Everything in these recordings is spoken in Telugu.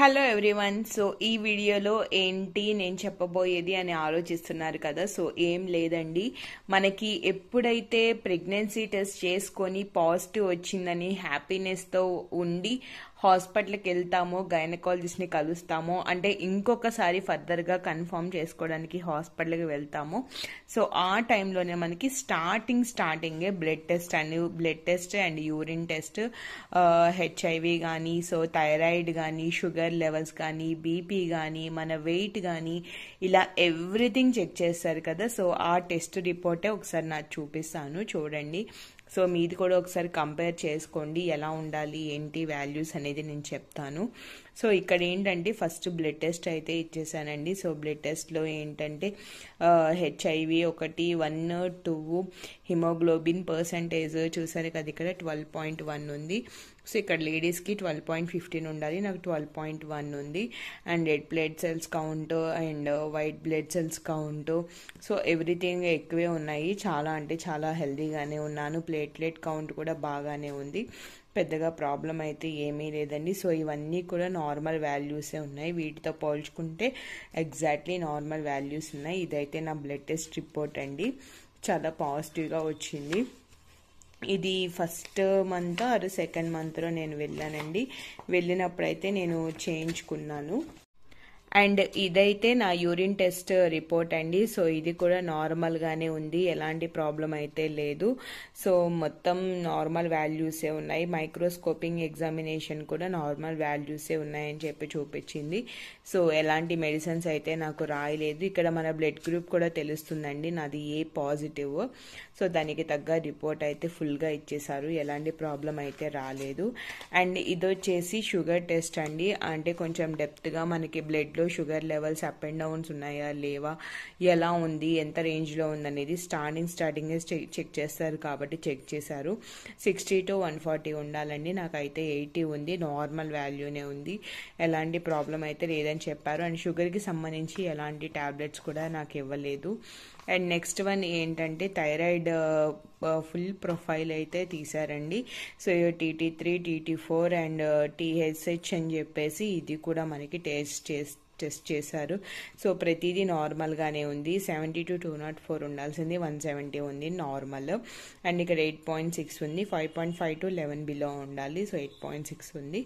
హలో ఎవ్రీవన్ సో ఈ వీడియోలో ఏంటి నేను చెప్పబోయేది అని ఆలోచిస్తున్నారు కదా సో ఏం లేదండి మనకి ఎప్పుడైతే ప్రెగ్నెన్సీ టెస్ట్ చేసుకొని పాజిటివ్ వచ్చిందని హ్యాపీనెస్తో ఉండి హాస్పిటల్కి వెళ్తామో గైనకాలజిస్ట్ని కలుస్తామో అంటే ఇంకొకసారి ఫర్దర్గా కన్ఫర్మ్ చేసుకోవడానికి హాస్పిటల్కి వెళ్తాము సో ఆ టైంలోనే మనకి స్టార్టింగ్ స్టార్టింగే blood test and blood test and urine test HIV కానీ సో థైరాయిడ్ కానీ షుగర్ షుగర్ లెవెల్స్ కానీ బీపీ కానీ మన వెయిట్ కానీ ఇలా ఎవ్రీథింగ్ చెక్ చేస్తారు కదా సో ఆ టెస్ట్ రిపోర్టే ఒకసారి నాకు చూపిస్తాను చూడండి సో మీది కూడా ఒకసారి కంపేర్ చేసుకోండి ఎలా ఉండాలి ఏంటి వాల్యూస్ అనేది నేను చెప్తాను సో ఇక్కడ ఏంటంటే ఫస్ట్ బ్లడ్ టెస్ట్ అయితే ఇచ్చేసానండి సో బ్లడ్ టెస్ట్లో ఏంటంటే హెచ్ఐవి ఒకటి వన్ టూ హిమోగ్లోబిన్ పర్సంటేజ్ చూసారు కదా ఇక్కడ ట్వెల్వ్ పాయింట్ వన్ ఉంది సో ఇక్కడ లేడీస్కి ట్వెల్వ్ పాయింట్ ఫిఫ్టీన్ ఉండాలి నాకు ట్వెల్వ్ పాయింట్ వన్ ఉంది and red blood cells count and white blood cells count so everything ఎక్కువే ఉన్నాయి చాలా అంటే చాలా హెల్దీగానే ఉన్నాను ప్లేట్లెట్ కౌంట్ కూడా బాగానే ఉంది పెద్దగా ప్రాబ్లం అయితే ఏమీ లేదండి సో ఇవన్నీ కూడా నార్మల్ వాల్యూసే ఉన్నాయి వీటితో పోల్చుకుంటే ఎగ్జాక్ట్లీ నార్మల్ వాల్యూస్ ఉన్నాయి ఇదైతే నా బ్లడ్ టెస్ట్ రిపోర్ట్ అండి చాలా పాజిటివ్గా వచ్చింది ఇది ఫస్ట్ మంత్ ఆర్ సెకండ్ మంత్లో నేను వెళ్ళానండి వెళ్ళినప్పుడైతే నేను చేయించుకున్నాను అండ్ ఇదైతే నా యూరిన్ టెస్ట్ రిపోర్ట్ అండి సో ఇది కూడా నార్మల్గానే ఉంది ఎలాంటి ప్రాబ్లం అయితే లేదు సో మొత్తం నార్మల్ వాల్యూసే ఉన్నాయి మైక్రోస్కోపింగ్ ఎగ్జామినేషన్ కూడా నార్మల్ వాల్యూసే ఉన్నాయని చెప్పి చూపించింది సో ఎలాంటి మెడిసిన్స్ అయితే నాకు రాయలేదు ఇక్కడ మన బ్లడ్ గ్రూప్ కూడా తెలుస్తుందండి నాది ఏ పాజిటివ్ సో దానికి తగ్గ రిపోర్ట్ అయితే ఫుల్గా ఇచ్చేశారు ఎలాంటి ప్రాబ్లం అయితే రాలేదు అండ్ ఇదొచ్చేసి షుగర్ టెస్ట్ అండి అంటే కొంచెం డెప్త్గా మనకి బ్లడ్లో sugar levels up and downs ఉన్నాయా లేవా ఎలా ఉంది ఎంత రేంజ్లో ఉందనేది స్టార్టింగ్ స్టార్టింగ్ చెక్ చేస్తారు కాబట్టి చెక్ చేశారు సిక్స్టీ టు వన్ ఫార్టీ ఉండాలండి నాకైతే ఎయిటీ ఉంది నార్మల్ వాల్యూనే ఉంది ఎలాంటి ప్రాబ్లం అయితే లేదని చెప్పారు అండ్ షుగర్కి సంబంధించి ఎలాంటి ట్యాబ్లెట్స్ కూడా నాకు ఇవ్వలేదు అండ్ నెక్స్ట్ వన్ ఏంటంటే థైరాయిడ్ ఫుల్ ప్రొఫైల్ అయితే తీశారండి so TT three TT four and TSH అని చెప్పేసి ఇది కూడా మనకి టేస్ట్ చేస్తే టెస్ట్ చేశారు సో ప్రతిదీ నార్మల్గానే ఉంది seventy to two naught four ఉండాల్సింది వన్ సెవెంటీ ఉంది నార్మల్ అండ్ ఇక్కడ ఎయిట్ పాయింట్ సిక్స్ ఉంది five point five to eleven below ఉండాలి సో ఎయిట్ పాయింట్ సిక్స్ ఉంది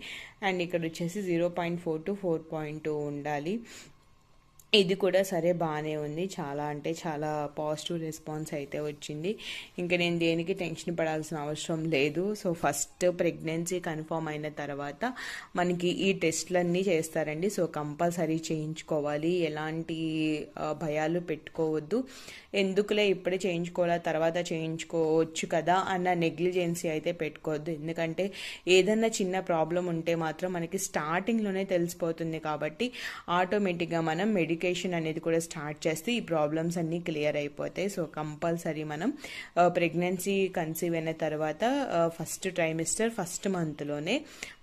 అండ్ ఇక్కడ వచ్చేసి zero point four to four point two ఉండాలి ఇది కూడా సరే బాగానే ఉంది చాలా అంటే చాలా పాజిటివ్ రెస్పాన్స్ అయితే వచ్చింది ఇంకా నేను దేనికి టెన్షన్ పడాల్సిన అవసరం లేదు సో ఫస్ట్ ప్రెగ్నెన్సీ కన్ఫర్మ్ అయిన తర్వాత మనకి ఈ టెస్ట్లన్నీ చేస్తారండి సో కంపల్సరీ చేయించుకోవాలి ఎలాంటి భయాలు పెట్టుకోవద్దు ఎందుకులే ఇప్పుడే చేయించుకోవాలా తర్వాత చేయించుకోవచ్చు కదా అన్న నెగ్లిజెన్సీ అయితే పెట్టుకోవద్దు ఎందుకంటే ఏదన్నా చిన్న ప్రాబ్లం ఉంటే మాత్రం మనకి స్టార్టింగ్లోనే తెలిసిపోతుంది కాబట్టి ఆటోమేటిక్గా మనం మెడికల్ ఎడ్యుకేషన్ అనేది కూడా స్టార్ట్ చేస్తే ఈ ప్రాబ్లమ్స్ అన్నీ క్లియర్ అయిపోతాయి సో కంపల్సరీ మనం ప్రెగ్నెన్సీ uh, కన్సీవ్ అయిన తర్వాత ఫస్ట్ ట్రైమిస్టర్ ఫస్ట్ మంత్లోనే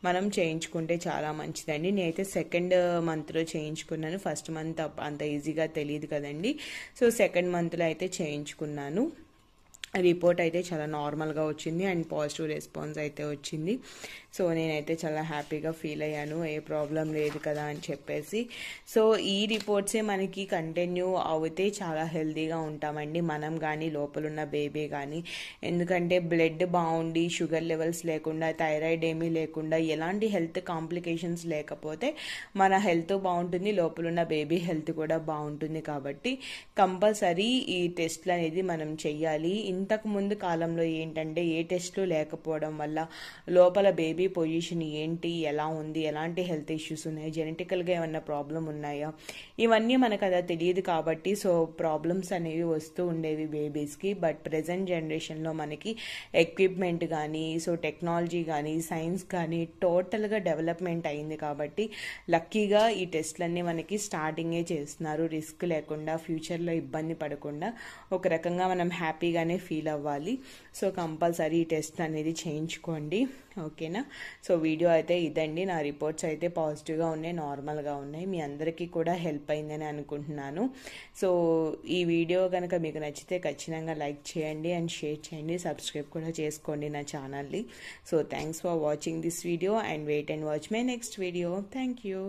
మనం చేయించుకుంటే చాలా మంచిదండి నేనైతే సెకండ్ మంత్లో uh, చేయించుకున్నాను ఫస్ట్ మంత్ అంత ఈజీగా తెలియదు కదండి సో సెకండ్ మంత్లో అయితే చేయించుకున్నాను రిపోర్ట్ అయితే చాలా నార్మల్గా వచ్చింది అండ్ పాజిటివ్ రెస్పాన్స్ అయితే వచ్చింది సో నేనైతే చాలా హ్యాపీగా ఫీల్ అయ్యాను ఏ ప్రాబ్లం లేదు కదా అని చెప్పేసి సో ఈ రిపోర్ట్సే మనకి కంటిన్యూ అవుతే చాలా హెల్దీగా ఉంటామండి మనం కానీ లోపలున్న బేబీ కానీ ఎందుకంటే బ్లడ్ బాగుండి షుగర్ లెవెల్స్ లేకుండా థైరాయిడ్ ఏమీ లేకుండా ఎలాంటి హెల్త్ కాంప్లికేషన్స్ లేకపోతే మన హెల్త్ బాగుంటుంది లోపలున్న బేబీ హెల్త్ కూడా బాగుంటుంది కాబట్టి కంపల్సరీ ఈ టెస్ట్లు అనేది మనం చెయ్యాలి ఇంతకుముందు కాలంలో ఏంటంటే ఏ టెస్ట్లు లేకపోవడం వల్ల లోపల బేబీ పొజిషన్ ఏంటి ఎలా ఉంది ఎలాంటి హెల్త్ ఇష్యూస్ ఉన్నాయి జెనెటికల్గా ఏమైనా ప్రాబ్లం ఉన్నాయా ఇవన్నీ మనకు అలా తెలియదు కాబట్టి సో ప్రాబ్లమ్స్ అనేవి వస్తూ ఉండేవి బేబీస్కి బట్ ప్రజెంట్ జనరేషన్లో మనకి ఎక్విప్మెంట్ కానీ సో టెక్నాలజీ కానీ సైన్స్ కానీ టోటల్గా డెవలప్మెంట్ అయింది కాబట్టి లక్కీగా ఈ టెస్ట్లన్నీ మనకి స్టార్టింగే చేస్తున్నారు రిస్క్ లేకుండా ఫ్యూచర్లో ఇబ్బంది పడకుండా ఒక రకంగా మనం హ్యాపీగానే ఫీల్ అవ్వాలి సో కంపల్సరీ టెస్ట్ అనేది చేయించుకోండి ఓకేనా సో వీడియో అయితే ఇదండి నా రిపోర్ట్స్ అయితే పాజిటివ్గా ఉన్నాయి నార్మల్గా ఉన్నాయి మీ అందరికీ కూడా హెల్ప్ అయిందని అనుకుంటున్నాను సో ఈ వీడియో కనుక మీకు నచ్చితే ఖచ్చితంగా లైక్ చేయండి అండ్ షేర్ చేయండి సబ్స్క్రైబ్ కూడా చేసుకోండి నా ఛానల్ని so thanks for watching this video and wait and watch my next video thank you